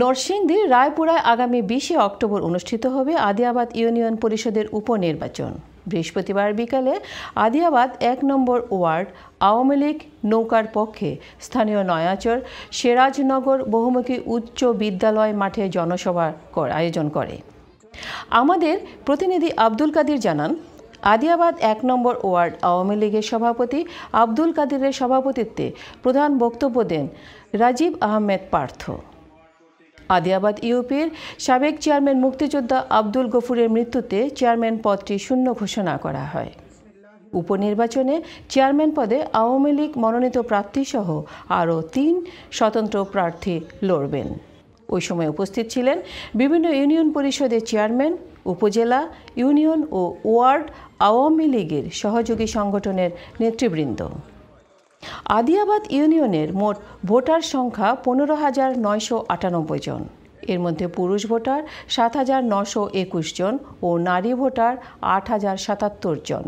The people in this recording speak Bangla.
নরসিংদীর রায়পুরায় আগামী বিশে অক্টোবর অনুষ্ঠিত হবে আদিয়াবাদ ইউনিয়ন পরিষদের উপনির্বাচন বৃহস্পতিবার বিকালে আদিয়াবাদ এক নম্বর ওয়ার্ড আওয়ামী লীগ নৌকার পক্ষে স্থানীয় নয়াচর সেরাজনগর বহুমুখী উচ্চ বিদ্যালয় মাঠে জনসভা আয়োজন করে আমাদের প্রতিনিধি আব্দুল কাদির জানান আদিয়াবাদ এক নম্বর ওয়ার্ড আওয়ামী লীগের সভাপতি আব্দুল কাদিরের সভাপতিত্বে প্রধান বক্তব্য দেন রাজীব আহমেদ পার্থ আদিয়াবাদ ইউপির সাবেক চেয়ারম্যান মুক্তিযোদ্ধা আব্দুল গফুরের মৃত্যুতে চেয়ারম্যান পদটি শূন্য ঘোষণা করা হয় উপনির্বাচনে চেয়ারম্যান পদে আওয়ামী লীগ মনোনীত প্রার্থীসহ আরও তিন স্বতন্ত্র প্রার্থী লড়বেন ওই সময় উপস্থিত ছিলেন বিভিন্ন ইউনিয়ন পরিষদের চেয়ারম্যান উপজেলা ইউনিয়ন ও ওয়ার্ড আওয়ামী লীগের সহযোগী সংগঠনের নেতৃবৃন্দ আদিয়াবাদ ইউনিয়নের মোট ভোটার সংখ্যা পনেরো হাজার নয়শো আটানব্বই জন এর মধ্যে পুরুষ ভোটার সাত হাজার নশো একুশ জন ও নারী ভোটার আট হাজার সাতাত্তর জন